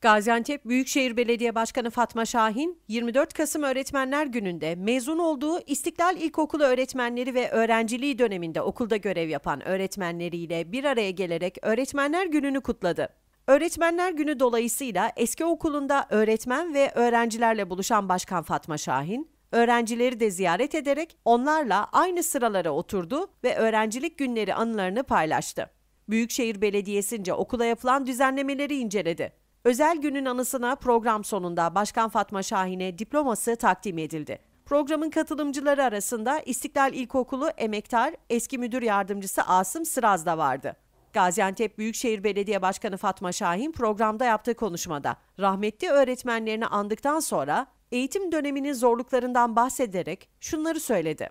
Gaziantep Büyükşehir Belediye Başkanı Fatma Şahin, 24 Kasım Öğretmenler Günü'nde mezun olduğu İstiklal İlkokulu öğretmenleri ve öğrenciliği döneminde okulda görev yapan öğretmenleriyle bir araya gelerek Öğretmenler Günü'nü kutladı. Öğretmenler Günü dolayısıyla eski okulunda öğretmen ve öğrencilerle buluşan Başkan Fatma Şahin, öğrencileri de ziyaret ederek onlarla aynı sıralara oturdu ve öğrencilik günleri anılarını paylaştı. Büyükşehir Belediyesi'nce okula yapılan düzenlemeleri inceledi. Özel günün anısına program sonunda Başkan Fatma Şahin'e diploması takdim edildi. Programın katılımcıları arasında İstiklal İlkokulu emektar eski müdür yardımcısı Asım Sıraz da vardı. Gaziantep Büyükşehir Belediye Başkanı Fatma Şahin programda yaptığı konuşmada rahmetli öğretmenlerini andıktan sonra eğitim döneminin zorluklarından bahsederek şunları söyledi.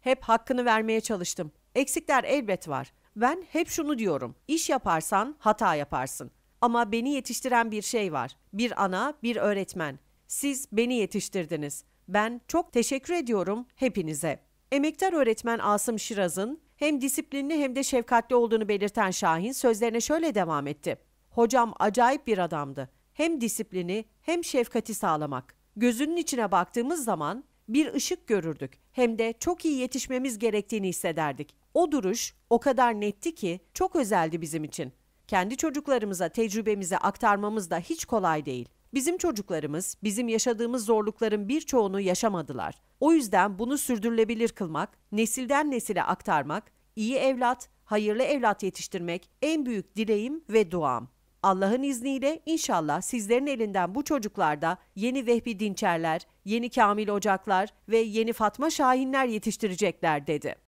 Hep hakkını vermeye çalıştım. Eksikler elbet var. Ben hep şunu diyorum. İş yaparsan hata yaparsın. Ama beni yetiştiren bir şey var. Bir ana, bir öğretmen. Siz beni yetiştirdiniz. Ben çok teşekkür ediyorum hepinize. Emektar öğretmen Asım Şiraz'ın hem disiplinli hem de şefkatli olduğunu belirten Şahin sözlerine şöyle devam etti. Hocam acayip bir adamdı. Hem disiplini hem şefkati sağlamak. Gözünün içine baktığımız zaman bir ışık görürdük. Hem de çok iyi yetişmemiz gerektiğini hissederdik. O duruş o kadar netti ki çok özeldi bizim için kendi çocuklarımıza tecrübemizi aktarmamız da hiç kolay değil. Bizim çocuklarımız bizim yaşadığımız zorlukların birçoğunu yaşamadılar. O yüzden bunu sürdürülebilir kılmak, nesilden nesile aktarmak, iyi evlat, hayırlı evlat yetiştirmek en büyük dileğim ve duam. Allah'ın izniyle inşallah sizlerin elinden bu çocuklarda yeni Vehbi Dinçerler, yeni Kamil Ocaklar ve yeni Fatma Şahinler yetiştirecekler dedi.